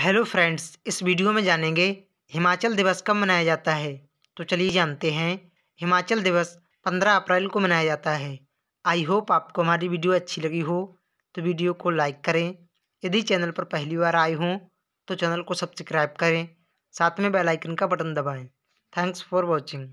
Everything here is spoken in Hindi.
हेलो फ्रेंड्स इस वीडियो में जानेंगे हिमाचल दिवस कब मनाया जाता है तो चलिए जानते हैं हिमाचल दिवस 15 अप्रैल को मनाया जाता है आई होप आपको हमारी वीडियो अच्छी लगी हो तो वीडियो को लाइक करें यदि चैनल पर पहली बार आए हों तो चैनल को सब्सक्राइब करें साथ में बेल आइकन का बटन दबाएं थैंक्स फॉर वॉचिंग